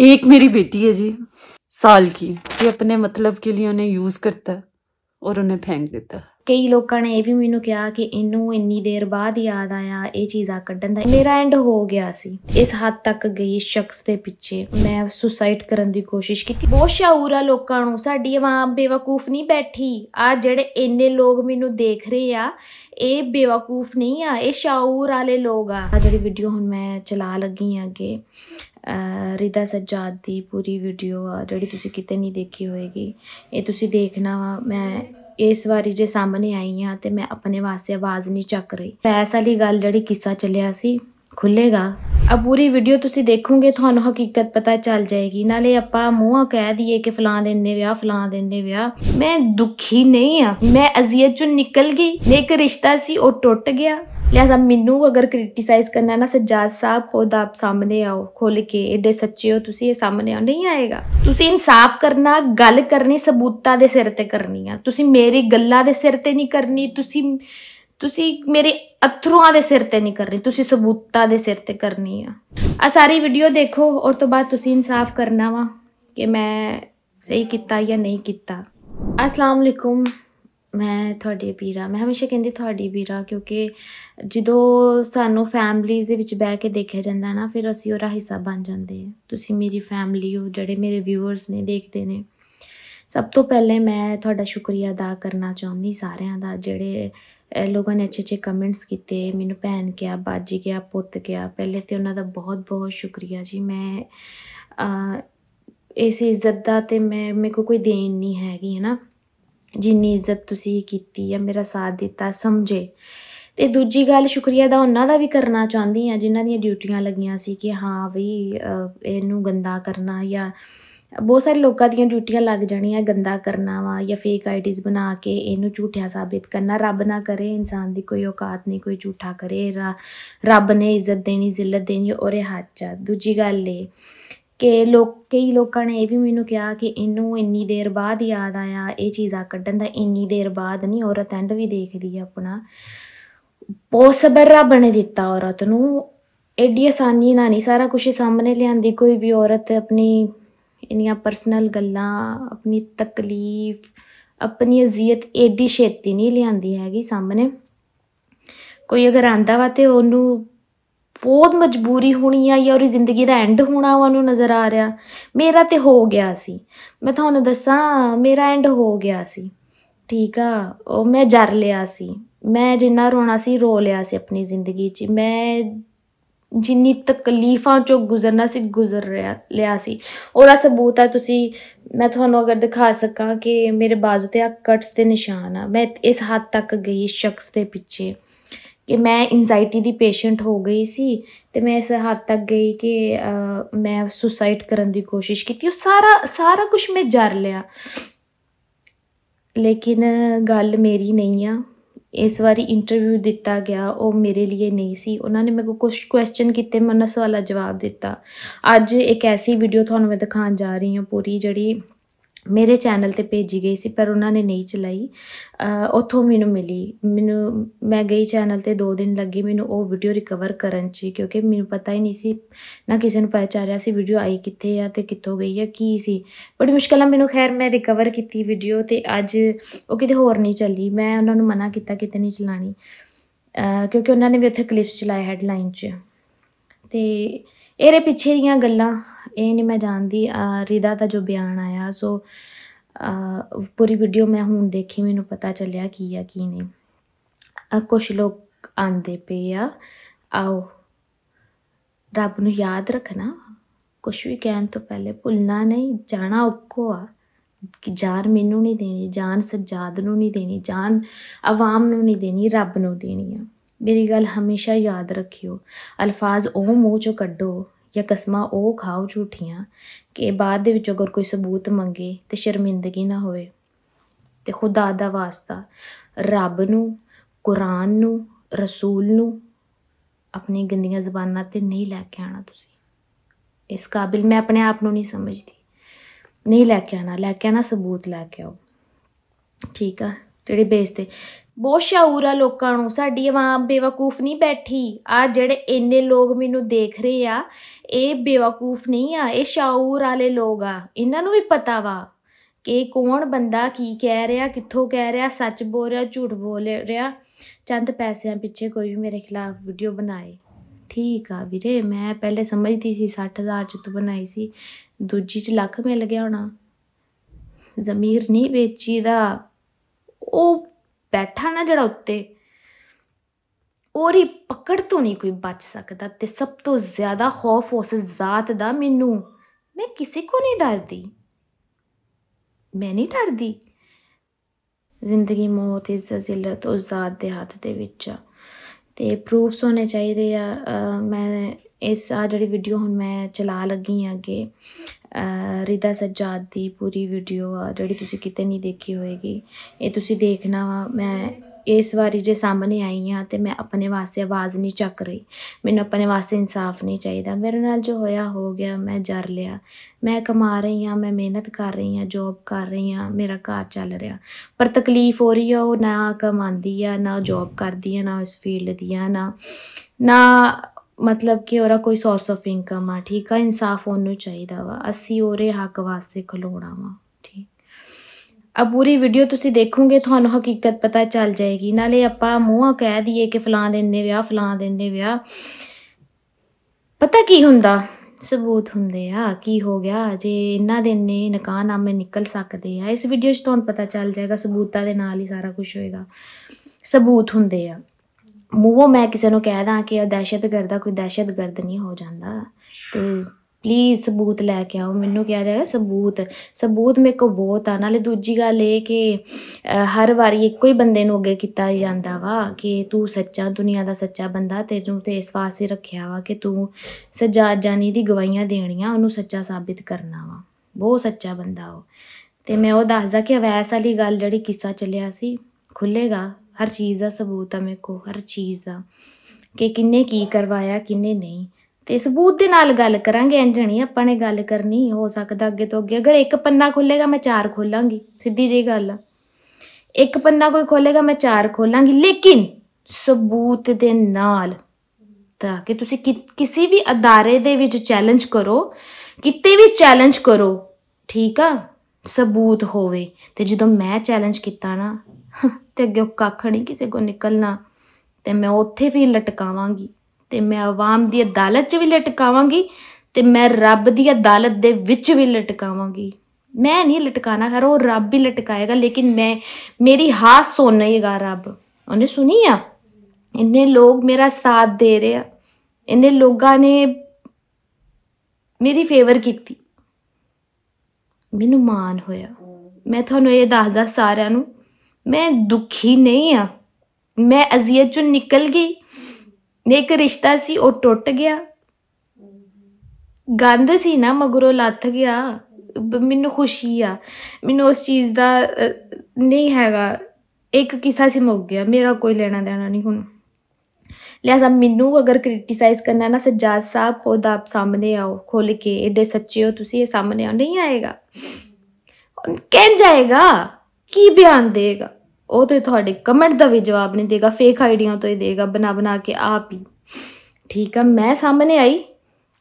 एक मेरी बेटी है जी साल की ये अपने मतलब के लिए उन्हें यूज़ करता है और उन्हें फेंक देता है ਕਈ ਲੋਕਾਂ ਨੇ ਇਹ ਵੀ ਮੈਨੂੰ ਕਿਹਾ ਕਿ ਇਹਨੂੰ ਇੰਨੀ ਦੇਰ ਬਾਅਦ ਯਾਦ ਆਇਆ ਇਹ ਚੀਜ਼ਾਂ ਕੱਢਣ ਦਾ ਮੇਰਾ ਐਂਡ ਹੋ ਗਿਆ ਸੀ ਇਸ ਹੱਦ ਤੱਕ ਗਈ ਸ਼ਖਸ ਦੇ ਪਿੱਛੇ ਮੈਂ ਸੁਸਾਈਡ ਕਰਨ ਦੀ ਕੋਸ਼ਿਸ਼ ਕੀਤੀ ਬਹੁਤ ਸ਼ਾਉਰ ਆ ਲੋਕਾਂ ਨੂੰ ਸਾਡੀ ਆਵਾਮ ਬੇਵਕੂਫ ਨਹੀਂ ਬੈਠੀ ਆ ਜਿਹੜੇ ਇੰਨੇ ਲੋਕ ਮੈਨੂੰ ਦੇਖ ਰਹੇ ਆ ਇਹ ਬੇਵਕੂਫ ਨਹੀਂ ਆ ਇਹ ਸ਼ਾਉਰ ਵਾਲੇ ਲੋਕ ਆ ਆ ਜਿਹੜੀ ਵੀਡੀਓ ਹੁਣ ਮੈਂ ਚਲਾ ਲੱਗੀ ਆ ਅੱਗੇ ਰਿਦਾ ਸਜਾਦ ਦੀ ਪੂਰੀ ਵੀਡੀਓ ਆ ਜਿਹੜੀ ਤੁਸੀਂ ਕਿਤੇ ਨਹੀਂ ਦੇਖੀ ਹੋਏਗੀ ਇਹ ਤੁਸੀਂ ਦੇਖਣਾ ਵਾ ਮੈਂ ਇਸ ਵਾਰੀ ਜੇ ਸਾਹਮਣੇ ਆਈ ਆ ਤੇ ਮੈਂ ਆਪਣੇ ਵਾਸਤੇ ਆਵਾਜ਼ ਨਹੀਂ ਚੱਕ ਰਹੀ ਪੈਸ ਵਾਲੀ ਗੱਲ ਜਿਹੜੀ ਕਿੱਸਾ ਚੱਲਿਆ ਸੀ ਖੁੱਲੇਗਾ ਆ ਪੂਰੀ ਵੀਡੀਓ ਤੁਸੀਂ ਦੇਖੋਗੇ ਤੁਹਾਨੂੰ ਹਕੀਕਤ ਪਤਾ ਚੱਲ ਜਾਏਗੀ ਨਾਲੇ ਆਪਾਂ ਮੂੰਹਾਂ ਕਹਿ ਦਈਏ ਕਿ ਫਲਾਂ ਦੇ ਨੇ ਵਿਆਹ ਫਲਾਂ ਦੇ ਨੇ ਵਿਆਹ ਮੈਂ ਦੁਖੀ ਨਹੀਂ ਆ ਮੈਂ ਅਜ਼ੀਅਤ ਚੋਂ ਨਿਕਲ ਗਈ ਇੱਕ ਰਿਸ਼ਤਾ ਸੀ ਉਹ ਟੁੱਟ ਗਿਆ ਲਿਹਾਜ਼ਾ ਮੈਨੂੰ ਅਗਰ ਕ੍ਰਿਟਿਸਾਈਜ਼ ਕਰਨਾ ਨਾ ਸਜਾਦ ਸਾਹਿਬ ਖੁਦ ਆਪ ਸਾਹਮਣੇ ਆਓ ਖੁੱਲ ਕੇ ਐਡੇ ਸੱਚੇ ਹੋ ਤੁਸੀਂ ਇਹ ਸਾਹਮਣੇ ਆ ਨਹੀਂ ਆਏਗਾ ਤੁਸੀਂ ਇਨਸਾਫ ਕਰਨਾ ਗੱਲ ਕਰਨੀ ਸਬੂਤਾਂ ਦੇ ਸਿਰ ਤੇ ਕਰਨੀ ਆ ਤੁਸੀਂ ਮੇਰੀ ਗੱਲਾਂ ਦੇ ਸਿਰ ਤੇ ਨਹੀਂ ਕਰਨੀ ਤੁਸੀਂ ਤੁਸੀਂ ਮੇਰੇ ਅਥਰੂਆਂ ਦੇ ਸਿਰ ਤੇ ਨਹੀਂ ਕਰਨੀ ਤੁਸੀਂ ਸਬੂਤਾਂ ਦੇ ਸਿਰ ਤੇ ਕਰਨੀ ਆ ਆ ਸਾਰੀ ਵੀਡੀਓ ਦੇਖੋ ਔਰ ਤੋਂ ਬਾਅਦ ਤੁਸੀਂ ਇਨਸਾਫ ਕਰਨਾ ਵਾ ਕਿ ਮੈਂ ਸਹੀ ਕੀਤਾ ਜਾਂ ਨਹੀਂ ਕੀਤਾ ਅਸਲਾਮ ਅਲੈਕੁਮ ਮੈਂ ਤੁਹਾਡੀ ਵੀਰਾ ਮੈਂ ਹਮੇਸ਼ਾ ਕਹਿੰਦੀ ਤੁਹਾਡੀ ਵੀਰਾ ਕਿਉਂਕਿ ਜਦੋਂ ਸਾਨੂੰ ਫੈਮਲੀਜ਼ ਦੇ ਵਿੱਚ ਬਹਿ ਕੇ ਦੇਖਿਆ ਜਾਂਦਾ ਨਾ ਫਿਰ ਅਸੀਂ ਉਹਦਾ ਹਿੱਸਾ ਬਣ ਜਾਂਦੇ ਆ ਤੁਸੀਂ ਮੇਰੀ ਫੈਮਲੀ ਹੋ ਜਿਹੜੇ ਮੇਰੇ ਵਿਊਅਰਸ ਨੇ ਦੇਖਦੇ ਨੇ ਸਭ ਤੋਂ ਪਹਿਲੇ ਮੈਂ ਤੁਹਾਡਾ ਸ਼ੁਕਰੀਆ ਅਦਾ ਕਰਨਾ ਚਾਹੁੰਦੀ ਸਾਰਿਆਂ ਦਾ ਜਿਹੜੇ ਲੋਕਾਂ ਨੇ ਅੱਛੇ ਅੱਛੇ ਕਮੈਂਟਸ ਕੀਤੇ ਮੈਨੂੰ ਭੈਣ ਕਿਹਾ ਬਾਜੀ ਕਿਹਾ ਪੁੱਤ ਕਿਹਾ ਪਹਿਲੇ ਤੇ ਉਹਨਾਂ ਦਾ ਬਹੁਤ ਬਹੁਤ ਸ਼ੁਕਰੀਆ ਜੀ ਮੈਂ ਇਸ ਇੱਜ਼ਤ ਦਾ ਤੇ ਮੈਂ ਮੇਰੇ ਕੋ ਕੋਈ ਦੇਣ ਨਹੀਂ ਹੈਗੀ ਹੈ ਨਾ ਜਿੰਨੀ ਇੱਜ਼ਤ ਤੁਸੀਂ ਕੀਤੀ ਆ ਮੇਰਾ ਸਾਥ ਦਿੱਤਾ ਸਮਝੇ ਤੇ ਦੂਜੀ ਗੱਲ ਸ਼ੁਕਰੀਆ ਦਾ ਉਹਨਾਂ ਦਾ ਵੀ ਕਰਨਾ ਚਾਹੁੰਦੀ ਆ ਜਿਨ੍ਹਾਂ ਦੀਆਂ ਡਿਊਟੀਆਂ ਲੱਗੀਆਂ ਸੀ ਕਿ ਹਾਂ ਵੀ ਇਹਨੂੰ ਗੰਦਾ ਕਰਨਾ ਜਾਂ ਬਹੁਤ ਸਾਰੇ ਲੋਕਾਂ ਦੀਆਂ ਡਿਊਟੀਆਂ ਲੱਗ ਜਾਣੀਆਂ ਗੰਦਾ ਕਰਨਾ ਵਾ ਜਾਂ ਫੇਕ ਆਈਡੀਜ਼ ਬਣਾ ਕੇ ਇਹਨੂੰ ਝੂਠਿਆ ਸਾਬਿਤ ਕਰਨਾ ਰੱਬ ਨਾ ਕਰੇ ਇਨਸਾਨ ਦੀ ਕੋਈ ਔਕਾਤ ਨਹੀਂ ਕੋਈ ਝੂਠਾ ਕਰੇ ਰੱਬ ਨੇ ਇੱਜ਼ਤ ਦੇਣੀ ਜ਼ਿਲਤ ਦੇਣੀ ਔਰੇ ਹੱਥ ਚ ਦੂਜੀ ਗੱਲ ਏ ਕਿ ਲੋਕ ਕਈ ਲੋਕਾਂ ਨੇ ਇਹ ਵੀ ਮੈਨੂੰ ਕਿਹਾ ਕਿ ਇਹਨੂੰ ਇੰਨੀ ਦੇਰ ਬਾਅਦ ਯਾਦ ਆਇਆ ਇਹ ਚੀਜ਼ਾਂ ਕੱਢਣ ਦਾ ਇੰਨੀ ਦੇਰ ਬਾਅਦ ਨਹੀਂ ਔਰਤ ਐਂਡ ਵੀ ਦੇਖਦੀ ਆ ਆਪਣਾ ਬਹੁਤ ਰੱਬ ਬਣ ਦਿੱਤਾ ਔਰਤ ਨੂੰ ਐਡੀ ਆਸਾਨੀ ਨਾਲ ਨਹੀਂ ਸਾਰਾ ਕੁਝ ਸਾਹਮਣੇ ਲਿਆਂਦੀ ਕੋਈ ਵੀ ਔਰਤ ਆਪਣੀ ਇੰਨੀਆਂ ਪਰਸਨਲ ਗੱਲਾਂ ਆਪਣੀ ਤਕਲੀਫ ਆਪਣੀ ਅਜ਼ੀਅਤ ਐਡੀ ਛੇਤੀ ਨਹੀਂ ਲਿਆਂਦੀ ਹੈਗੀ ਸਾਹਮਣੇ ਕੋਈ ਅਗਰ ਆਂਦਾ ਵਾ ਤੇ ਉਹਨੂੰ ਬਹੁਤ ਮਜਬੂਰੀ ਹੋਣੀ ਆ ਜਾਂ ਉਹਦੀ ਜ਼ਿੰਦਗੀ ਦਾ ਐਂਡ ਹੋਣਾ ਉਹਨੂੰ ਨਜ਼ਰ ਆ ਰਿਹਾ ਮੇਰਾ ਤੇ ਹੋ ਗਿਆ ਸੀ ਮੈਂ ਤੁਹਾਨੂੰ ਦੱਸਾਂ ਮੇਰਾ ਐਂਡ ਹੋ ਗਿਆ ਸੀ ਠੀਕ ਆ ਉਹ ਮੈਂ ਜਰ ਲਿਆ ਸੀ ਮੈਂ ਜਿੰਨਾ ਰੋਣਾ ਸੀ ਰੋ ਲਿਆ ਸੀ ਆਪਣੀ ਜ਼ਿੰਦਗੀ 'ਚ ਮੈਂ ਜਿੰਨੀ ਤਕਲੀਫਾਂ ਚੋਂ ਗੁਜ਼ਰਨਾ ਸੀ ਗੁਜ਼ਰ ਰਿਹਾ ਲਿਆ ਸੀ ਉਹਦਾ ਸਬੂਤ ਹੈ ਤੁਸੀਂ ਮੈਂ ਤੁਹਾਨੂੰ ਅਗਰ ਦਿਖਾ ਸਕਾਂ ਕਿ ਮੇਰੇ ਬਾਜ਼ੂ ਤੇ ਆ ਕਟਸ ਦੇ ਨਿਸ਼ਾਨ ਆ ਮੈਂ ਇਸ ਹੱਦ ਤੱਕ ਗਈ ਸ਼ਖਸ ਦੇ ਪਿੱਛੇ ਕਿ ਮੈਂ ਐਂਜ਼ਾਇਟੀ ਦੀ ਪੇਸ਼ੈਂਟ ਹੋ ਗਈ ਸੀ ਤੇ ਮੈਂ ਇਸ ਹੱਦ ਤੱਕ ਗਈ ਕਿ ਮੈਂ ਸੁਸਾਈਡ ਕਰਨ ਦੀ ਕੋਸ਼ਿਸ਼ ਕੀਤੀ ਉਹ ਸਾਰਾ ਸਾਰਾ ਕੁਝ ਮੈਂ ਜਰ ਲਿਆ ਲੇਕਿਨ ਗੱਲ ਮੇਰੀ ਨਹੀਂ ਆ ਇਸ ਵਾਰੀ ਇੰਟਰਵਿਊ ਦਿੱਤਾ ਗਿਆ ਉਹ ਮੇਰੇ ਲਈ ਨਹੀਂ ਸੀ ਉਹਨਾਂ ਨੇ ਮੇਰੇ ਕੁਝ ਕੁਐਸਚਨ ਕੀਤੇ ਮੈਂ ਉਹਨਾਂ ਸਵਾਲਾਂ ਜਵਾਬ ਦਿੱਤਾ ਅੱਜ ਇੱਕ ਐਸੀ ਵੀਡੀਓ ਤੁਹਾਨੂੰ ਮੈਂ ਦਿਖਾਉਣ ਜਾ ਰਹੀ ਹਾਂ ਪੂਰੀ ਜਿਹੜੀ ਮੇਰੇ ਚੈਨਲ ਤੇ ਭੇਜੀ ਗਈ ਸੀ ਪਰ ਉਹਨਾਂ ਨੇ ਨਹੀਂ ਚਲਾਈ ਉੱਥੋਂ ਮੈਨੂੰ ਮਿਲੀ ਮੈਨੂੰ ਮੈਂ ਗਈ ਚੈਨਲ ਤੇ 2 ਦਿਨ ਲੱਗੇ ਮੈਨੂੰ ਉਹ ਵੀਡੀਓ ਰਿਕਵਰ ਕਰਨ 'ਚ ਕਿਉਂਕਿ ਮੈਨੂੰ ਪਤਾ ਹੀ ਨਹੀਂ ਸੀ ਨਾ ਕਿਸੇ ਨੂੰ ਪਤਾ ਚੱਲ ਰਿਹਾ ਸੀ ਵੀਡੀਓ ਆਈ ਕਿੱਥੇ ਆ ਤੇ ਕਿੱਥੋਂ ਗਈ ਆ ਕੀ ਸੀ ਬੜੀ ਮੁਸ਼ਕਲ ਮੈਨੂੰ ਖੈਰ ਮੈਂ ਰਿਕਵਰ ਕੀਤੀ ਵੀਡੀਓ ਤੇ ਅੱਜ ਉਹ ਕਿਤੇ ਹੋਰ ਨਹੀਂ ਚੱਲੀ ਮੈਂ ਉਹਨਾਂ ਨੂੰ ਮਨਾ ਕੀਤਾ ਕਿਤੇ ਨਹੀਂ ਚਲਾਣੀ ਕਿਉਂਕਿ ਉਹਨਾਂ ਨੇ ਵੀ ਉੱਥੇ ਕਲਿੱਪਸ ਚਲਾਏ ਹੈਡਲਾਈਨ 'ਚ ਤੇ ਇਹਦੇ ਪਿੱਛੇ ਦੀਆਂ ਗੱਲਾਂ ਇਹ ਨਹੀਂ ਮੈਂ ਜਾਣਦੀ ਰਿਦਾ ਦਾ ਜੋ ਬਿਆਨ ਆਇਆ ਸੋ ਪੂਰੀ ਵੀਡੀਓ ਮੈਂ ਹੁਣ ਦੇਖੀ ਮੈਨੂੰ ਪਤਾ ਚੱਲਿਆ ਕੀ ਆ ਕੀ ਨਹੀਂ ਕੁਝ ਲੋਕ ਆਂਦੇ ਪਏ ਆ ਆਓ ਰੱਬ ਨੂੰ ਯਾਦ ਰੱਖਣਾ ਕੁਝ ਵੀ ਕਹਿਣ ਤੋਂ ਪਹਿਲੇ ਭੁੱਲਣਾ ਨਹੀਂ ਜਾਣਾ ਔਖੋ ਆ ਕਿ ਜਾਨ ਮੈਨੂੰ ਨਹੀਂ ਦੇਣੀ ਜਾਨ ਸਜਾਦ ਨੂੰ ਨਹੀਂ ਦੇਣੀ ਜਾਨ ਆਵਾਮ ਨੂੰ ਨਹੀਂ ਦੇਣੀ ਰੱਬ ਨੂੰ ਦੇਣੀ ਆ ਮੇਰੀ ਗੱਲ ਹਮੇਸ਼ਾ ਯਾਦ ਰੱਖਿਓ ਅਲਫਾਜ਼ ਉਹ ਮੂੰਹ ਚੋਂ ਕੱਢੋ ਜਾਂ ਕਸਮਾਂ ਉਹ ਖਾਓ ਝੂਠੀਆਂ ਕਿ ਬਾਅਦ ਦੇ ਵਿੱਚ ਅਗਰ ਕੋਈ ਸਬੂਤ ਮੰਗੇ ਤੇ ਸ਼ਰਮਿੰਦਗੀ ਨਾ ਹੋਵੇ ਤੇ ਖੁਦਾ ਦਾ ਵਾਸਤਾ ਰੱਬ ਨੂੰ ਕੁਰਾਨ ਨੂੰ ਰਸੂਲ ਨੂੰ ਆਪਣੀ ਗੰਦੀਆਂ ਜ਼ਬਾਨਾਂ ਤੇ ਨਹੀਂ ਲੈ ਕੇ ਆਣਾ ਤੁਸੀਂ ਇਸ ਕਾਬਿਲ ਮੈਂ ਆਪਣੇ ਆਪ ਨੂੰ ਨਹੀਂ ਸਮਝਦੀ ਨਹੀਂ ਲੈ ਕੇ ਆਣਾ ਲੈ ਕੇ ਆਣਾ ਸਬੂਤ ਲੈ ਕੇ ਆਓ ਠੀਕ ਆ ਜਿਹੜੇ ਬੇਸ ਤੇ ਬਹੁਤ ਸ਼ਾਊਰ ਆ ਲੋਕਾਂ ਨੂੰ ਸਾਡੀ ਆਵਾਮ ਬੇਵਕੂਫ ਨਹੀਂ ਬੈਠੀ ਆ ਜਿਹੜੇ ਇੰਨੇ ਲੋਕ ਮੈਨੂੰ ਦੇਖ ਰਹੇ ਆ ਇਹ ਬੇਵਕੂਫ ਨਹੀਂ ਆ ਇਹ ਸ਼ਾਊਰ ਵਾਲੇ ਲੋਕ ਆ ਇਹਨਾਂ ਨੂੰ ਵੀ ਪਤਾ ਵਾ ਕਿ ਕੌਣ ਬੰਦਾ ਕੀ ਕਹਿ ਰਿਹਾ ਕਿੱਥੋਂ ਕਹਿ ਰਿਹਾ ਸੱਚ ਬੋਲ ਰਿਹਾ ਝੂਠ ਬੋਲ ਰਿਹਾ ਚੰਦ ਪੈਸਿਆਂ ਪਿੱਛੇ ਕੋਈ ਵੀ ਮੇਰੇ ਖਿਲਾਫ ਵੀਡੀਓ ਬਣਾਏ ਠੀਕ ਆ ਵੀਰੇ ਮੈਂ ਪਹਿਲੇ ਸਮਝਦੀ ਸੀ 60000 ਚ ਤੂੰ ਬਣਾਈ ਸੀ ਦੂਜੀ ਚ ਲੱਖ ਮਿਲ ਗਿਆ ਹੋਣਾ ਜ਼ਮੀਰ ਨਹੀਂ ਵੇਚੀਦਾ ਉਹ ਬੈਠਾ ਨਾ ਜਿਹੜਾ ਉੱਤੇ ਉਹਰੀ ਪਕੜ ਤੋਂ ਨਹੀਂ ਕੋਈ ਬਚ ਸਕਦਾ ਤੇ ਸਭ ਤੋਂ ਜ਼ਿਆਦਾ ਖੌਫ ਉਸ ਜ਼ਾਤ ਦਾ ਮੈਨੂੰ ਮੈਂ ਕਿਸੇ ਕੋ ਨਹੀਂ ਡਰਦੀ ਮੈਂ ਨਹੀਂ ਡਰਦੀ ਜ਼ਿੰਦਗੀ ਮੌਤ ਇੱਜ਼ਤ ਜ਼ਿਲਤ ਉਸ ਜ਼ਾਤ ਦੇ ਹੱਥ ਦੇ ਵਿੱਚ ਆ ਤੇ ਪ੍ਰੂਫਸ ਹੋਣੇ ਚਾਹੀਦੇ ਆ ਮੈਂ ਇਸ ਆ ਜਿਹੜੀ ਵੀਡੀਓ ਹੁਣ ਮੈਂ ਚਲਾ ਲੱਗੀ ਆ ਅੱਗੇ ਰਿਦਾ ਸਜਾਦ ਦੀ ਪੂਰੀ ਵੀਡੀਓ ਆ ਜਿਹੜੀ ਤੁਸੀਂ ਕਿਤੇ ਨਹੀਂ ਦੇਖੀ ਹੋਏਗੀ ਇਹ ਤੁਸੀਂ ਦੇਖਣਾ ਵਾ ਮੈਂ ਇਸ ਵਾਰੀ ਜੇ ਸਾਹਮਣੇ ਆਈ ਆ ਤੇ ਮੈਂ ਆਪਣੇ ਵਾਸਤੇ ਆਵਾਜ਼ ਨਹੀਂ ਚੱਕ ਰਹੀ ਮੈਨੂੰ ਆਪਣੇ ਵਾਸਤੇ ਇਨਸਾਫ ਨਹੀਂ ਚਾਹੀਦਾ ਮੇਰੇ ਨਾਲ ਜੋ ਹੋਇਆ ਹੋ ਗਿਆ ਮੈਂ ਜਰ ਲਿਆ ਮੈਂ ਕਮਾ ਰਹੀ ਹਾਂ ਮੈਂ ਮਿਹਨਤ ਕਰ ਰਹੀ ਹਾਂ ਜੌਬ ਕਰ ਰਹੀ ਹਾਂ ਮੇਰਾ ਘਰ ਚੱਲ ਰਿਹਾ ਪਰ ਤਕਲੀਫ ਹੋ ਰਹੀ ਆ ਉਹ ਨਾ ਕਮਾਉਂਦੀ ਆ ਨਾ ਜੌਬ ਕਰਦੀ ਆ ਨਾ ਇਸ ਫੀਲਡ ਦੀ ਆ ਨਾ ਨਾ ਮਤਲਬ ਕਿ ਉਹਰਾ ਕੋਈ ਸੋਰਸ ਆਫ ਇਨਕਮ ਆ ਠੀਕ ਆ ਇਨਸਾਫ ਉਹਨੂੰ ਚਾਹੀਦਾ ਵਾ ਅਸੀਂ ਉਹਰੇ ਹੱਕ ਵਾਸਤੇ ਖਲੋਣਾ ਵਾ ਠੀਕ ਆ ਪੂਰੀ ਵੀਡੀਓ ਤੁਸੀਂ ਦੇਖੋਗੇ ਤੁਹਾਨੂੰ ਹਕੀਕਤ ਪਤਾ ਚੱਲ ਜਾਏਗੀ ਨਾਲੇ ਆਪਾਂ ਮੂੰਹਾਂ ਕਹਿ ਦਈਏ ਕਿ ਫਲਾਂ ਦੇ ਨੇ ਵਿਆਹ ਫਲਾਂ ਦੇ ਨੇ ਵਿਆਹ ਪਤਾ ਕੀ ਹੁੰਦਾ ਸਬੂਤ ਹੁੰਦੇ ਆ ਕੀ ਹੋ ਗਿਆ ਜੇ ਇਹਨਾਂ ਦੇ ਨੇ ਨਕਾਹਨਾਮੇ ਨਿਕਲ ਸਕਦੇ ਆ ਇਸ ਵੀਡੀਓ 'ਚ ਤੁਹਾਨੂੰ ਪਤਾ ਚੱਲ ਜਾਏਗਾ ਸਬੂਤਾਂ ਦੇ ਨਾਲ ਹੀ ਸਾਰਾ ਕੁਝ ਹੋਏਗਾ ਸਬੂਤ ਹੁੰਦੇ ਆ ਮੂਵੋ ਮੈਂ ਕਿਸੇ ਨੂੰ ਕਹਿ ਦਾਂ ਕਿ ਉਹ ਦਹਿਸ਼ਤਗਰਦ ਦਾ ਕੋਈ ਦਹਿਸ਼ਤਗਰਦ ਨਹੀਂ ਹੋ ਜਾਂਦਾ ਤੇ ਪਲੀਜ਼ ਸਬੂਤ ਲੈ ਕੇ ਆਓ ਮੈਨੂੰ ਕਿਹਾ ਜਾਏਗਾ ਸਬੂਤ ਸਬੂਤ ਮੇਰੇ ਕੋ ਬਹੁਤ ਆ ਨਾਲੇ ਦੂਜੀ ਗੱਲ ਇਹ ਕਿ ਹਰ ਵਾਰੀ ਇੱਕੋ ਹੀ ਬੰਦੇ ਨੂੰ ਅੱਗੇ ਕੀਤਾ ਜਾਂਦਾ ਵਾ ਕਿ ਤੂੰ ਸੱਚਾ ਦੁਨੀਆ ਦਾ ਸੱਚਾ ਬੰਦਾ ਤੈਨੂੰ ਤੇ ਇਸ ਵਾਸਤੇ ਰੱਖਿਆ ਵਾ ਕਿ ਤੂੰ ਸਜਾ ਜਾਨੀ ਦੀ ਗਵਾਹੀਆਂ ਦੇਣੀਆਂ ਉਹਨੂੰ ਸੱਚਾ ਸਾਬਿਤ ਕਰਨਾ ਵਾ ਬਹੁਤ ਸੱਚਾ ਬੰਦਾ ਉਹ ਤੇ ਮੈਂ ਉਹ ਦੱਸਦਾ ਕਿ ਵੈਸ ਵਾਲੀ ਗੱਲ ਜਿਹੜੀ ਕਿੱਸਾ ਚੱਲਿਆ ਸੀ ਖੁੱਲੇਗਾ ਹਰ ਚੀਜ਼ ਦਾ ਸਬੂਤ ਆ ਮੇਰੇ ਕੋਲ ਹਰ ਚੀਜ਼ ਦਾ ਕਿ ਕਿੰਨੇ ਕੀ ਕਰਵਾਇਆ ਕਿੰਨੇ ਨਹੀਂ ਤੇ ਸਬੂਤ ਦੇ ਨਾਲ ਗੱਲ ਕਰਾਂਗੇ ਅੰਜਣੀ ਆਪਾਂ ਨੇ ਗੱਲ ਕਰਨੀ ਹੋ ਸਕਦਾ ਅੱਗੇ ਤੋਂ ਅੱਗੇ ਅਗਰ ਇੱਕ ਪੰਨਾ ਖੁੱਲੇਗਾ ਮੈਂ ਚਾਰ ਖੋਲਾਂਗੀ ਸਿੱਧੀ ਜੀ ਗੱਲ ਆ ਇੱਕ ਪੰਨਾ ਕੋਈ ਖੋਲੇਗਾ ਮੈਂ ਚਾਰ ਖੋਲਾਂਗੀ ਲੇਕਿਨ ਸਬੂਤ ਦੇ ਨਾਲ ਤਾਂ ਕਿ ਤੁਸੀਂ ਕਿਸੇ ਵੀ ਅਦਾਰੇ ਦੇ ਵਿੱਚ ਚੈਲੰਜ ਕਰੋ ਕਿਤੇ ਵੀ ਚੈਲੰਜ ਕਰੋ ਠੀਕ ਆ ਸਬੂਤ ਹੋਵੇ ਤੇ ਜਦੋਂ ਮੈਂ ਚੈਲੰਜ ਕੀਤਾ ਨਾ ਤੇ ਅੱਗੇ ਕੱਖ ਨਹੀਂ ਕਿਸੇ ਕੋ ਨਿਕਲਣਾ ਤੇ ਮੈਂ ਉੱਥੇ ਵੀ ਲਟਕਾਵਾਂਗੀ ਤੇ ਮੈਂ ਆਵਾਮ ਦੀ ਅਦਾਲਤ 'ਚ ਵੀ ਲਟਕਾਵਾਂਗੀ ਤੇ ਮੈਂ ਰੱਬ ਦੀ ਅਦਾਲਤ ਦੇ ਵਿੱਚ ਵੀ ਲਟਕਾਵਾਂਗੀ ਮੈਂ ਨਹੀਂ ਲਟਕਾਣਾ ਖਰ ਉਹ ਰੱਬ ਹੀ ਲਟਕਾਏਗਾ ਲੇਕਿਨ ਮੈਂ ਮੇਰੀ ਹਾਸ ਸੁਣੇਗਾ ਰੱਬ ਉਹਨੇ ਸੁਣੀ ਆ ਇੰਨੇ ਲੋਕ ਮੇਰਾ ਸਾਥ ਦੇ ਰਹੇ ਆ ਇੰਨੇ ਲੋਕਾਂ ਨੇ ਮੇਰੀ ਫੇਵਰ ਕੀਤੀ ਮੈਨੂੰ ਮਾਣ ਹੋਇਆ ਮੈਂ ਤੁਹਾਨੂੰ ਇਹ ਦੱਸਦਾ ਸਾਰਿਆਂ ਨੂੰ ਮੈਂ ਦੁਖੀ ਨਹੀਂ ਆ ਮੈਂ ਅਜ਼ੀਅਤ ਚੋਂ ਨਿਕਲ ਗਈ ਇੱਕ ਰਿਸ਼ਤਾ ਸੀ ਉਹ ਟੁੱਟ ਗਿਆ ਗੰਦ ਸੀ ਨਾ ਮਗਰੋਂ ਲੱਥ ਗਿਆ ਮੈਨੂੰ ਖੁਸ਼ੀ ਆ ਮੈਨੂੰ ਉਸ ਚੀਜ਼ ਦਾ ਨਹੀਂ ਹੈਗਾ ਇੱਕ ਕਿੱਸਾ ਸੀ ਮੁੱਕ ਗਿਆ ਮੇਰਾ ਕੋਈ ਲੈਣਾ ਦੇਣਾ ਨਹੀਂ ਹੁਣ ਲਿਆਜ਼ਾ ਮੈਨੂੰ ਅਗਰ ਕ੍ਰਿਟਿਸਾਈਜ਼ ਕਰਨਾ ਨਾ ਸਜਾਦ ਸਾਹਿਬ ਖੁਦ ਆਪ ਸਾਹਮਣੇ ਆਓ ਖੋਲ ਕੇ ਐਡੇ ਸੱਚੇ ਹੋ ਤੁਸੀਂ ਇਹ ਸਾਹਮਣੇ ਆਓ ਨਹੀਂ ਆਏਗਾ ਕਹਿ ਜਾਏਗਾ ਕੀ ਬਿਆਨ ਦੇਗਾ ਉਹ ਤੇ ਤੁਹਾਡੇ ਕਮੈਂਟ ਦਾ ਵੀ ਜਵਾਬ ਨਹੀਂ ਦੇਗਾ ਫੇਕ ਆਈਡੀਆਂ ਤੋਂ ਹੀ ਦੇਗਾ ਬਣਾ ਬਣਾ ਕੇ ਆਪ ਹੀ ਠੀਕ ਆ ਮੈਂ ਸਾਹਮਣੇ ਆਈ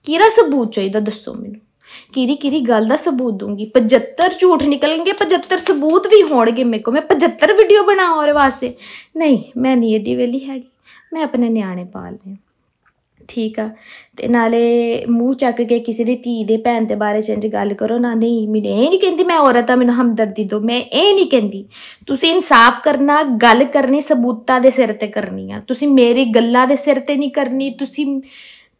ਕਿਹੜਾ ਸਬੂਤ ਚਾਹੀਦਾ ਦੱਸੋ ਮੈਨੂੰ ਕਿਹੜੀ ਕਿਹੜੀ ਗੱਲ ਦਾ ਸਬੂਤ ਦੂੰਗੀ 75 ਝੂਠ ਨਿਕਲਣਗੇ 75 ਸਬੂਤ ਵੀ ਹੋਣਗੇ ਮੇਰੇ ਕੋ ਮੈਂ 75 ਵੀਡੀਓ ਬਣਾਉਣ ਵਾਸਤੇ ਨਹੀਂ ਮੈਂ ਨਹੀਂ ਏਡੀ ਵੇਲੀ ਹੈਗੀ ਮੈਂ ਆਪਣੇ ਨਿਆਣੇ ਪਾਲਨੇ ਠੀਕ ਆ ਤੇ ਨਾਲੇ ਮੂੰਹ ਚੱਕ ਕੇ ਕਿਸੇ ਦੀ ਧੀ ਦੇ ਭੈਣ ਦੇ ਬਾਰੇ ਚੰਜ ਗੱਲ ਕਰੋ ਨਾ ਨਹੀਂ ਮੈਂ ਇਹ ਨਹੀਂ ਕਹਿੰਦੀ ਮੈਂ ਔਰਤ ਆ ਮੈਨੂੰ ਹਮਦਰਦੀ ਦਿਓ ਮੈਂ ਇਹ ਨਹੀਂ ਕਹਿੰਦੀ ਤੁਸੀਂ ਇਨਸਾਫ ਕਰਨਾ ਗੱਲ ਕਰਨੀ ਸਬੂਤਾਂ ਦੇ ਸਿਰ ਤੇ ਕਰਨੀ ਆ ਤੁਸੀਂ ਮੇਰੀ ਗੱਲਾਂ ਦੇ ਸਿਰ ਤੇ ਨਹੀਂ ਕਰਨੀ ਤੁਸੀਂ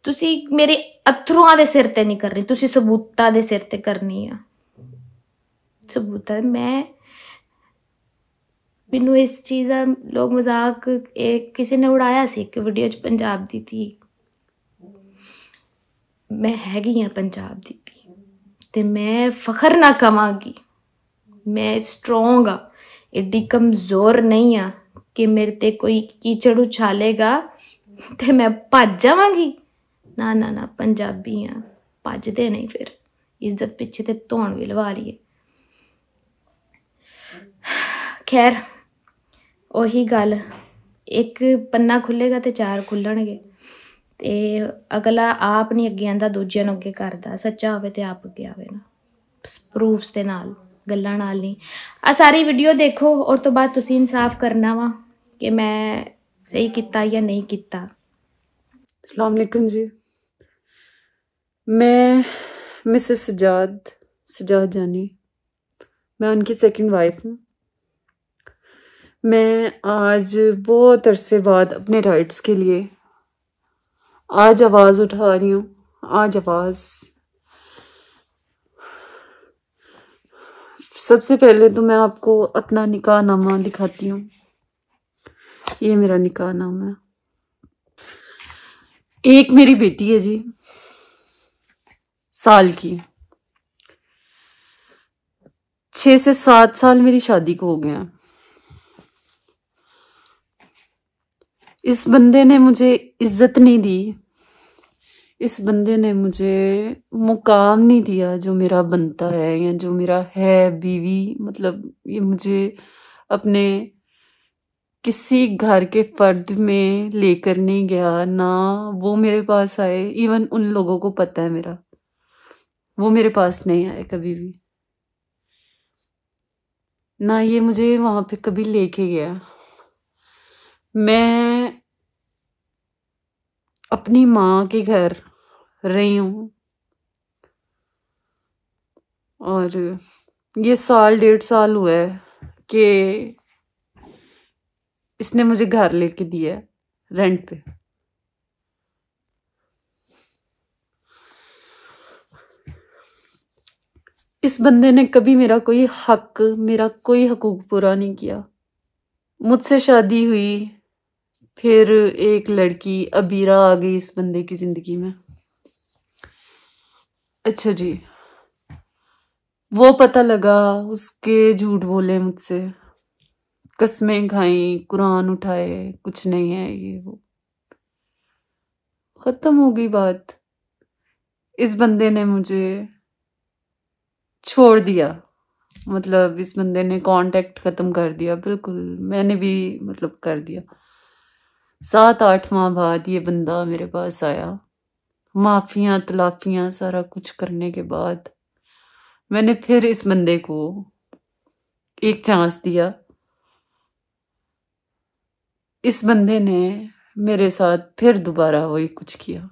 ਤੁਸੀਂ ਮੇਰੇ ਅਥਰੂਆਂ ਦੇ ਸਿਰ ਤੇ ਨਹੀਂ ਕਰਨੀ ਤੁਸੀਂ ਸਬੂਤਾਂ ਦੇ ਸਿਰ ਤੇ ਕਰਨੀ ਆ ਸਬੂਤਾਂ ਮੈਂ ਮੈਨੂੰ ਇਸ ਚੀਜ਼ ਦਾ ਲੋਕ ਮਜ਼ਾਕ ਕਿਸੇ ਨੇ ਉਡਾਇਆ ਸੀ ਇੱਕ ਵੀਡੀਓ 'ਚ ਪੰਜਾਬ ਦੀ ਸੀ ਮੈਂ ਹੈਗੀ ਆ ਪੰਜਾਬ ਦੀ ਧੀ ਤੇ ਮੈਂ ਫਖਰ ਨਾ ਕਮਾਂਗੀ ਮੈਂ ਸਟਰੋਂਗ ਆ ਐਡੀ ਕਮਜ਼ੋਰ ਨਹੀਂ ਆ ਕਿ ਮੇਰੇ ਤੇ ਕੋਈ ਕੀਚੜ ਉਛਾਲੇਗਾ ਤੇ ਮੈਂ ਭੱਜ ਜਾਵਾਂਗੀ ਨਾ ਨਾ ਨਾ ਪੰਜਾਬੀ ਆ ਭੱਜਦੇ ਨਹੀਂ ਫਿਰ ਇੱਜ਼ਤ ਪਿੱਛੇ ਤੇ ਧੌਣ ਵੀ ਲਵਾ ਲਈਏ ਖੈਰ ਉਹੀ ਗੱਲ ਇੱਕ ਪੰਨਾ ਖੁੱਲੇਗਾ ਤੇ ਚਾਰ ਖੁੱਲਣਗੇ ਤੇ ਅਗਲਾ ਆਪ ਨਹੀਂ ਅੱਗੇ ਆਂਦਾ ਦੂਜਿਆਂ ਨੂੰ ਅੱਗੇ ਕਰਦਾ ਸੱਚਾ ਹੋਵੇ ਤੇ ਆਪ ਅੱਗੇ ਆਵੇ ਨਾ ਪ੍ਰੂਫਸ ਦੇ ਨਾਲ ਗੱਲਾਂ ਨਾਲ ਨਹੀਂ ਆ ਸਾਰੀ ਵੀਡੀਓ ਦੇਖੋ ਔਰ ਤੋਂ ਬਾਅਦ ਤੁਸੀਂ ਇਨਸਾਫ ਕਰਨਾ ਵਾ ਕਿ ਮੈਂ ਸਹੀ ਕੀਤਾ ਜਾਂ ਨਹੀਂ ਕੀਤਾ ਅਸਲਾਮ ਅਲੈਕਮ ਜੀ ਮਿਸਿਸ ਸਜਾਦ ਸਜਾਦ ਜਾਨੀ ਮੈਂ ਉਹਨਾਂ ਦੀ सेकंड ਵਾਈਫ ਹਾਂ ਮੈਂ ਅੱਜ ਬਹੁਤ ਅਰਸੇ ਬਾਅਦ ਆਪਣੇ ਰਾਈਟਸ ਕੇ ਲਈ आज आवाज़ उठा रही हूं आज आवाज़ सबसे पहले तो मैं आपको अपना निकाह नामा दिखाती हूँ ये मेरा निकाह नामा है एक मेरी बेटी है जी साल की छ से सात साल मेरी शादी को हो गया इस बंदे ने मुझे इज्जत नहीं दी इस बंदे ने मुझे मुकाम नहीं दिया जो मेरा बनता है या जो मेरा है बीवी मतलब ये मुझे अपने किसी घर के फर्द में लेकर नहीं गया ना वो मेरे पास आए इवन उन लोगों को पता है मेरा वो मेरे पास नहीं आए कभी भी ना ये मुझे वहां पे कभी लेके गया मैं अपनी माँ के घर रही हूँ और ये साल डेढ़ साल हुआ है कि इसने मुझे घर लेके दिया है रेंट पे इस बंदे ने कभी मेरा कोई हक मेरा कोई हकूक पूरा नहीं किया मुझसे शादी हुई फिर एक लड़की अबीरा आ गई इस बंदे की ज़िंदगी में अच्छा जी वो पता लगा उसके झूठ बोले मुझसे कस्में खाई कुरान उठाए कुछ नहीं है ये वो ख़त्म हो गई बात इस बंदे ने मुझे छोड़ दिया मतलब इस बंदे ने कांटेक्ट ख़त्म कर दिया बिल्कुल मैंने भी मतलब कर दिया सात आठ माह बाद ये बंदा मेरे पास आया माफिया तलाफिया सारा कुछ करने के बाद मैंने फिर इस बंदे को एक चांस दिया इस बंदे ने मेरे साथ फिर दोबारा वही कुछ किया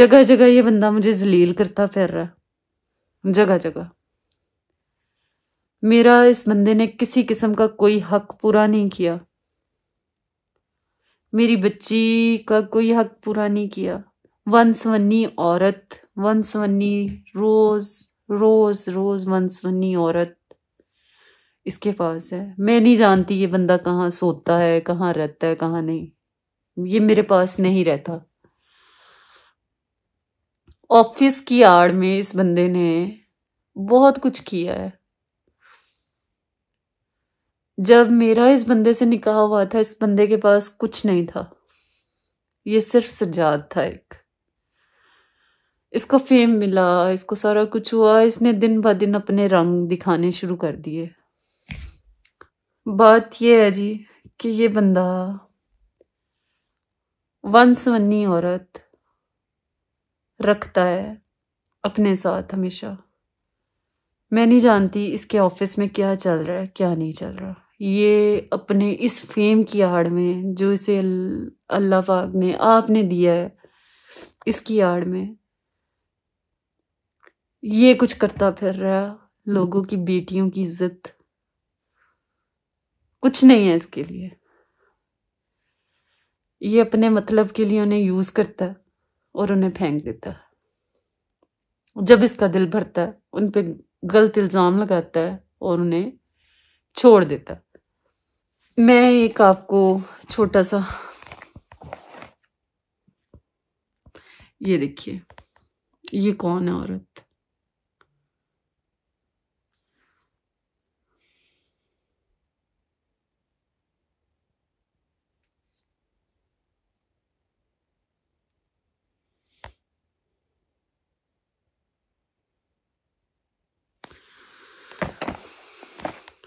जगह जगह ये बंदा मुझे जलील करता फिर रहा जगह जगह मेरा इस बंदे ने किसी किस्म का कोई हक पूरा नहीं किया मेरी बच्ची का कोई हक पूरा नहीं किया वंशवनी औरत वंशवनी रोज रोज रोज वंशवनी औरत इसके पास है मैं नहीं जानती ये बंदा कहाँ सोता है कहाँ रहता है कहाँ नहीं ये मेरे पास नहीं रहता ऑफिस की आड़ में इस बंदे ने बहुत कुछ किया है जब मेरा इस बंदे से निकाह हुआ था इस बंदे के पास कुछ नहीं था ये सिर्फ सजाद था एक इसको फेम मिला इसको सारा कुछ हुआ इसने दिन ब दिन अपने रंग दिखाने शुरू कर दिए बात यह है जी कि ये बंदा वंशवन्नी औरत रखता है अपने साथ हमेशा मैं नहीं जानती इसके ऑफिस में क्या चल रहा है क्या नहीं चल रहा ये अपने इस फेम की आड़ में जो इसे अल्लाह पाक ने आपने दिया है इसकी आड़ में ये कुछ करता फिर रहा लोगों की बेटियों की इज्जत कुछ नहीं है इसके लिए ये अपने मतलब के लिए उन्हें यूज करता है और उन्हें फेंक देता है जब इसका दिल भरता है उन पर गलत इल्ज़ाम लगाता है और उन्हें छोड़ देता मैं एक आपको छोटा सा ये देखिए ये कौन है औरत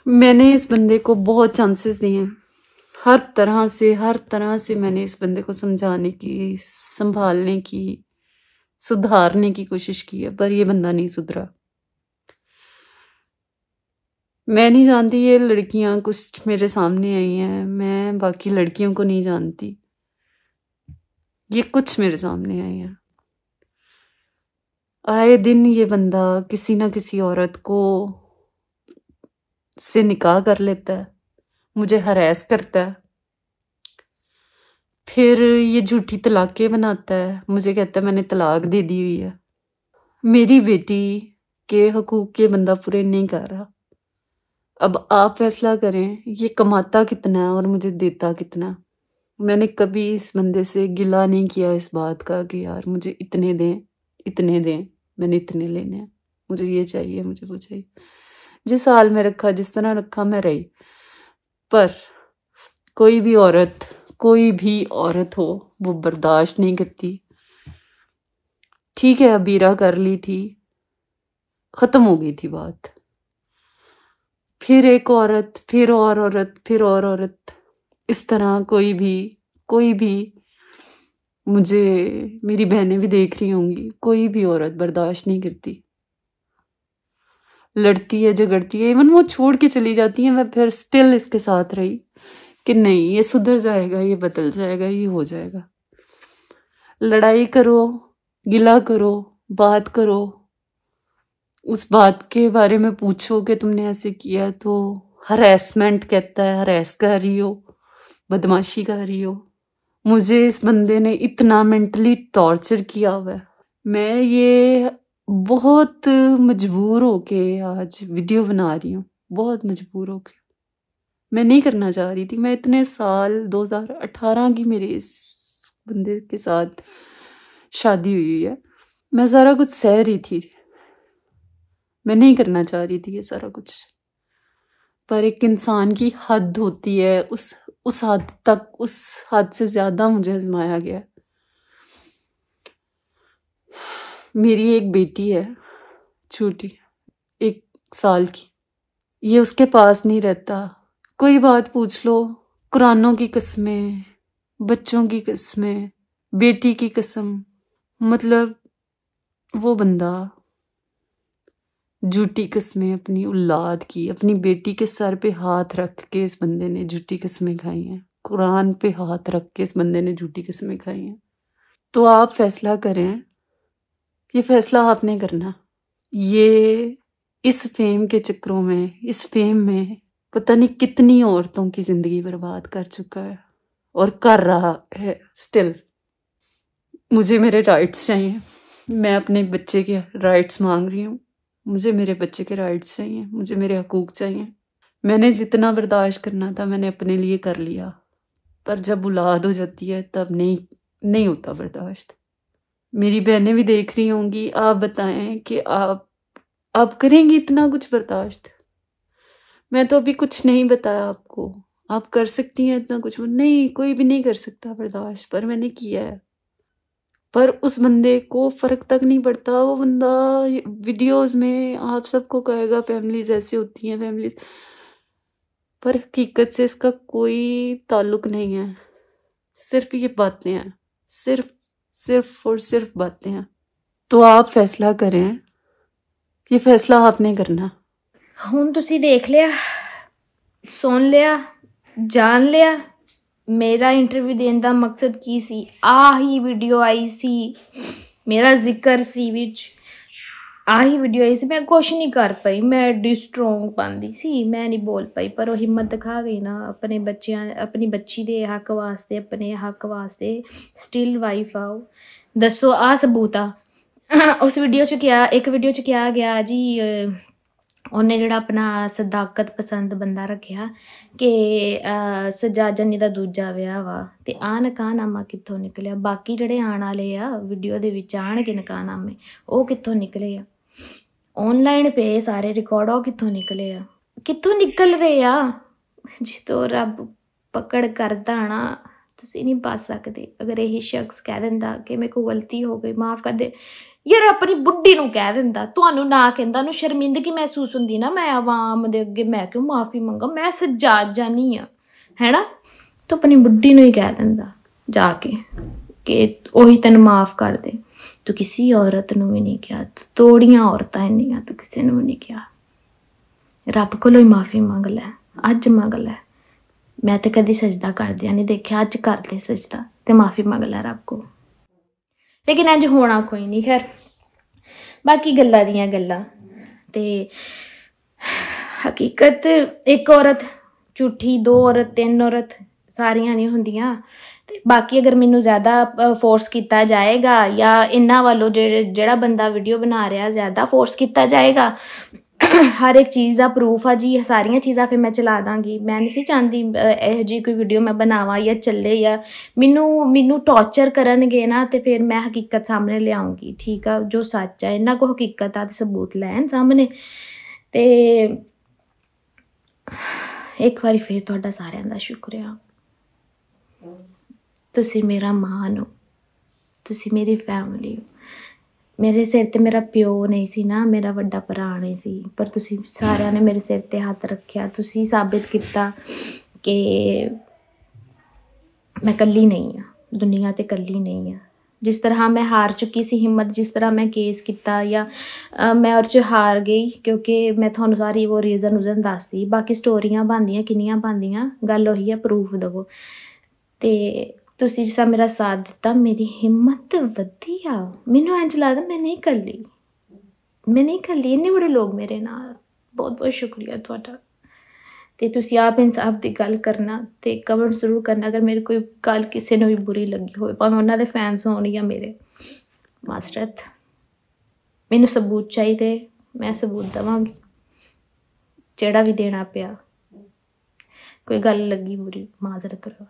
मैंने इस बंदे को बहुत चांसेस दिए हैं हर तरह से हर तरह से मैंने इस बंदे को समझाने की संभालने की सुधारने की कोशिश की है पर यह बंदा नहीं सुधरा मैं नहीं जानती ये लड़कियां कुछ मेरे सामने आई हैं मैं बाकी लड़कियों को नहीं जानती ये कुछ मेरे सामने आई हैं आए दिन ये बंदा किसी ना किसी औरत को से निकाह कर लेता है मुझे हरास करता है फिर ये झूठी तलाक़ें बनाता है मुझे कहता है मैंने तलाक दे दी हुई है मेरी बेटी के हकूक़ के बंदा पूरे नहीं कर रहा अब आप फैसला करें ये कमाता कितना है और मुझे देता कितना मैंने कभी इस बंदे से गिला नहीं किया इस बात का कि यार मुझे इतने दें इतने दें मैंने इतने लेने हैं मुझे ये चाहिए मुझे वो चाहिए जिस हाल में रखा जिस तरह रखा मैं रही पर कोई भी औरत कोई भी औरत हो वो बर्दाश्त नहीं करती ठीक है अबीरा कर ली थी ख़त्म हो गई थी बात फिर एक औरत फिर और औरत फिर और औरत इस तरह कोई भी कोई भी मुझे मेरी बहनें भी देख रही होंगी कोई भी औरत बर्दाश्त नहीं करती लड़ती है झगड़ती है इवन वो छोड़ के चली जाती है मैं फिर स्टिल इसके साथ रही कि नहीं ये सुधर जाएगा ये बदल जाएगा ये हो जाएगा लड़ाई करो गिला करो बात करो उस बात के बारे में पूछो कि तुमने ऐसे किया तो हरेसमेंट कहता है हरेस कर रही हो बदमाशी कर रही हो मुझे इस बंदे ने इतना मेंटली टॉर्चर किया हुआ है मैं ये बहुत मजबूर हो के आज वीडियो बना रही हूँ बहुत मजबूर हो के मैं नहीं करना चाह रही थी मैं इतने साल 2018 की मेरे इस बंदे के साथ शादी हुई है मैं सारा कुछ सह रही थी मैं नहीं करना चाह रही थी ये सारा कुछ पर एक इंसान की हद होती है उस उस हद तक उस हद से ज़्यादा मुझे आजमाया गया मेरी एक बेटी है छोटी एक साल की ये उसके पास नहीं रहता कोई बात पूछ लो कुरानों की कस्में बच्चों की कस्में बेटी की कसम मतलब वो बंदा झूठी कस्में अपनी औलाद की अपनी बेटी के सर पे हाथ रख के इस बंदे ने झूठी कस्में खाई हैं कुरान पे हाथ रख के इस बंदे ने झूठी कस्में खाई हैं तो आप फैसला करें ये फैसला आपने करना ये इस फेम के चक्रों में इस फेम में पता नहीं कितनी औरतों की ज़िंदगी बर्बाद कर चुका है और कर रहा है स्टिल मुझे मेरे राइट्स चाहिए मैं अपने बच्चे के राइट्स मांग रही हूँ मुझे मेरे बच्चे के राइट्स चाहिए मुझे मेरे हकूक़ चाहिए मैंने जितना बर्दाश्त करना था मैंने अपने लिए कर लिया पर जब औलाद हो जाती है तब नहीं नहीं होता बर्दाश्त मेरी बहनें भी देख रही होंगी आप बताएं कि आप आप करेंगी इतना कुछ बर्दाश्त मैं तो अभी कुछ नहीं बताया आपको आप कर सकती हैं इतना कुछ नहीं कोई भी नहीं कर सकता बर्दाश्त पर मैंने किया है पर उस बंदे को फ़र्क तक नहीं पड़ता वो बंदा वीडियोस में आप सबको कहेगा फैमिलीज ऐसी होती हैं फैमिली पर हकीकत से इसका कोई ताल्लुक नहीं है सिर्फ ये बातें हैं सिर्फ सिर्फ और सिर्फ बातें हैं तो आप फैसला करें ये फैसला आपने करना ਹੁਣ ਤੁਸੀਂ ਦੇਖ ਲਿਆ ਸੁਣ ਲਿਆ ਜਾਣ ਲਿਆ ਮੇਰਾ ਇੰਟਰਵਿਊ ਦੇਣ ਦਾ ਮਕਸਦ ਕੀ ਸੀ ਆਹੀ ਵੀਡੀਓ ਆਈ ਸੀ ਮੇਰਾ ਜ਼ਿਕਰ ਸੀ ਵਿੱਚ ਆਹੀ ਵੀਡੀਓ ਆਈ ਸੀ ਮੈਂ ਕੁਛ ਨਹੀਂ ਕਰ ਪਈ ਮੈਂ ਐਡੀ ਸਟਰੋਂਗ ਪਾਉਂਦੀ ਸੀ ਮੈਂ ਨਹੀਂ ਬੋਲ ਪਈ ਪਰ ਉਹ ਹਿੰਮਤ ਦਿਖਾ ਗਈ ਨਾ ਆਪਣੇ ਬੱਚਿਆਂ ਆਪਣੀ ਬੱਚੀ ਦੇ ਹੱਕ ਵਾਸਤੇ ਆਪਣੇ ਹੱਕ ਵਾਸਤੇ ਸਟਿਲ ਵਾਈਫ ਆ ਦੱਸੋ ਆ ਸਬੂਤ ਆ ਉਸ ਵੀਡੀਓ 'ਚ ਕਿਹਾ ਇੱਕ ਵੀਡੀਓ 'ਚ ਕਿਹਾ ਗਿਆ ਜੀ ਉਹਨੇ ਜਿਹੜਾ ਆਪਣਾ ਸਦਾਕਤ ਪਸੰਦ ਬੰਦਾ ਰੱਖਿਆ ਕਿ ਸਜਾਜਨੀ ਦਾ ਦੂਜਾ ਵਿਆਹ ਵਾ ਤੇ ਆ ਨਕਾਨਾਮਾ ਕਿੱਥੋਂ ਨਿਕਲਿਆ ਬਾਕੀ ਜਿਹੜੇ ਆਣ ਵਾਲੇ ਆ ਵੀਡੀਓ ਦੇ ਵਿੱਚ ਆਣਗੇ ਨਕਾਨਾਮੇ ਉਹ ਕਿੱਥੋਂ ਨਿਕਲੇ ਆ ਆਨਲਾਈਨ ਪਏ ਸਾਰੇ ਰਿਕਾਰਡ ਉਹ ਕਿੱਥੋਂ ਨਿਕਲੇ ਆ ਕਿੱਥੋਂ ਨਿਕਲ ਰਹੇ ਆ ਜਿੱਦੋਂ ਰੱਬ ਪਕੜ ਕਰਦਾ ਨਾ ਤੁਸੀਂ ਨਹੀਂ ਪਾ ਸਕਦੇ ਅਗਰ ਇਹ ਸ਼ਖਸ ਕਹਿ ਦਿੰਦਾ ਕਿ ਮੇਰੇ ਕੋਲ ਗਲਤੀ ਹੋ ਗਈ ਮਾਫ ਕਰ ਦੇ ਯਾਰ ਆਪਣੀ ਬੁੱਢੀ ਨੂੰ ਕਹਿ ਦਿੰਦਾ ਤੁਹਾਨੂੰ ਨਾ ਕਹਿੰਦਾ ਨੂੰ ਸ਼ਰਮਿੰਦਗੀ ਮਹਿਸੂਸ ਹੁੰਦੀ ਨਾ ਮੈਂ ਆਵਾਮ ਦੇ ਅੱਗੇ ਮੈਂ ਕਿਉਂ ਮਾਫੀ ਮੰਗਾ ਮੈਂ ਸਜਾਦ ਜਾਨੀ ਆ ਹੈਨਾ ਤੂੰ ਆਪਣੀ ਬੁੱਢੀ ਨੂੰ ਹੀ ਕਹਿ ਦਿੰਦਾ ਜਾ ਕੇ ਕਿ ਉਹੀ ਤੈਨੂੰ ਮਾਫ ਕਰ ਦੇ ਤੂੰ ਕਿਸੇ ਔਰਤ ਨੂੰ ਵੀ ਨਹੀਂ ਕਿਹਾ ਤੋੜੀਆਂ ਔਰਤਾਂ ਇੰਨੀਆਂ ਤੂੰ ਕਿਸੇ ਨੂੰ ਨਹੀਂ ਕਿਹਾ ਰੱਬ ਕੋਲੋਂ ਹੀ ਮਾਫੀ ਮੰਗ ਲੈ ਅੱਜ ਮੰਗ ਲੈ ਮੈਂ ਤਾਂ ਕਦੀ ਸਜਦਾ ਕਰਦੇ ਨਹੀਂ ਦੇਖਿਆ ਅੱਜ ਕਰਦੇ ਸਜਦਾ ਤੇ ਮਾਫੀ ਮੰਗ ਲੈ ਰੱਬ ਕੋ ਲੇਕਿਨ ਅੱਜ ਹੋਣਾ ਕੋਈ ਨਹੀਂ ਖੈਰ ਬਾਕੀ ਗੱਲਾਂ ਦੀਆਂ ਗੱਲਾਂ ਤੇ ਹਕੀਕਤ ਇੱਕ ਔਰਤ ਝੂਠੀ ਦੋ ਔਰਤ ਤਿੰਨ ਔਰਤ ਸਾਰੀਆਂ ਨਹੀਂ ਹੁੰਦੀਆਂ ਬਾਕੀ ਅਗਰ ਮੈਨੂੰ ਜ਼ਿਆਦਾ ਫੋਰਸ ਕੀਤਾ ਜਾਏਗਾ ਜਾਂ ਇਹਨਾਂ ਵੱਲੋਂ ਜਿਹੜਾ ਬੰਦਾ ਵੀਡੀਓ ਬਣਾ ਰਿਹਾ ਜ਼ਿਆਦਾ ਫੋਰਸ ਕੀਤਾ ਜਾਏਗਾ ਹਰ ਇੱਕ ਚੀਜ਼ ਦਾ ਪ੍ਰੂਫ ਆ ਜੀ ਸਾਰੀਆਂ ਚੀਜ਼ਾਂ ਫਿਰ ਮੈਂ ਚਲਾ ਦਾਂਗੀ ਮੈਂ ਨਹੀਂ ਸੀ ਚਾਹੁੰਦੀ ਇਹ ਜੀ ਕੋਈ ਵੀਡੀਓ ਮੈਂ ਬਣਾਵਾ ਜਾਂ ਚੱਲੇ ਜਾਂ ਮੈਨੂੰ ਮੈਨੂੰ ਟੌਰਚਰ ਕਰਨਗੇ ਨਾ ਤੇ ਫਿਰ ਮੈਂ ਹਕੀਕਤ ਸਾਹਮਣੇ ਲਿਆਉਂਗੀ ਠੀਕ ਆ ਜੋ ਸੱਚ ਆ ਇਹਨਾਂ ਕੋ ਹਕੀਕਤ ਆ ਤੇ ਸਬੂਤ ਲੈਣ ਸਾਹਮਣੇ ਤੇ ਇੱਕ ਵਾਰੀ ਫੇਰ ਤੁਹਾਡਾ ਸਾਰਿਆਂ ਦਾ ਸ਼ੁਕਰੀਆ ਤੁਸੀਂ ਮੇਰਾ ਮਾਣ ਹੋ ਤੁਸੀਂ ਮੇਰੀ ਫੈਮਿਲੀ ਹੋ ਮੇਰੇ ਸਿਰ ਤੇ ਮੇਰਾ ਪਿਓ ਨਹੀਂ ਸੀ ਨਾ ਮੇਰਾ ਵੱਡਾ ਭਰਾ ਨਹੀਂ ਸੀ ਪਰ ਤੁਸੀਂ ਸਾਰਿਆਂ ਨੇ ਮੇਰੇ ਸਿਰ ਤੇ ਹੱਥ ਰੱਖਿਆ ਤੁਸੀਂ ਸਾਬਿਤ ਕੀਤਾ ਕਿ ਮੈਂ ਇਕੱਲੀ ਨਹੀਂ ਆ ਦੁਨੀਆ ਤੇ ਇਕੱਲੀ ਨਹੀਂ ਆ ਜਿਸ ਤਰ੍ਹਾਂ ਮੈਂ ਹਾਰ ਚੁੱਕੀ ਸੀ ਹਿੰਮਤ ਜਿਸ ਤਰ੍ਹਾਂ ਮੈਂ ਕੇਸ ਕੀਤਾ ਜਾਂ ਮੈਂ ਔਰ ਚ ਹਾਰ ਗਈ ਕਿਉਂਕਿ ਮੈਂ ਤੁਹਾਨੂੰ ਸਾਰੀ ਉਹ ਰੀਜ਼ਨ ਉਜ਼ਨ ਦੱਸਦੀ ਬਾਕੀ ਸਟੋਰੀਆਂ ਬੰਦੀਆਂ ਕਿੰਨੀਆਂ ਬੰਦੀਆਂ ਗੱਲ ਉਹੀ ਹੈ ਪ੍ਰੂਫ ਦਵੋ ਤੇ ਤੁਸੀਂ ਜਿਸਾ ਮੇਰਾ ਸਾਥ ਦਿੱਤਾ ਮੇਰੀ ਹਿੰਮਤ ਵਧੀ ਆ ਮੈਨੂੰ ਇੰਜ ਲੱਗਦਾ ਮੈਂ ਨਹੀਂ ਕੱਲੀ ਮੈਂ ਨਹੀਂ ਕੱਲੀ ਇੰਨੇ ਬੜੇ ਲੋਕ ਮੇਰੇ ਨਾਲ ਬਹੁਤ ਬਹੁਤ ਸ਼ੁਕਰੀਆ ਤੁਹਾਡਾ ਤੇ ਤੁਸੀਂ ਆਪ ਇਨਸਾਫ ਦੀ ਗੱਲ ਕਰਨਾ ਤੇ ਕਮੈਂਟ ਜ਼ਰੂਰ ਕਰਨਾ ਅਗਰ ਮੇਰੇ ਕੋਈ ਗੱਲ ਕਿਸੇ ਨੂੰ ਵੀ ਬੁਰੀ ਲੱਗੀ ਹੋਵੇ ਭਾਵੇਂ ਉਹਨਾਂ ਦੇ ਫੈਨਸ ਹੋਣ ਜਾਂ ਮੇਰੇ ਮਾਸਟਰਤ ਮੈਨੂੰ ਸਬੂਤ ਚਾਹੀਦੇ ਮੈਂ ਸਬੂਤ ਦਵਾਂਗੀ ਜਿਹੜਾ ਵੀ ਦੇਣਾ ਪਿਆ ਕੋਈ ਗੱਲ ਲੱਗੀ ਬੁਰੀ ਮਾਜ਼ਰਤ ਕਰੋ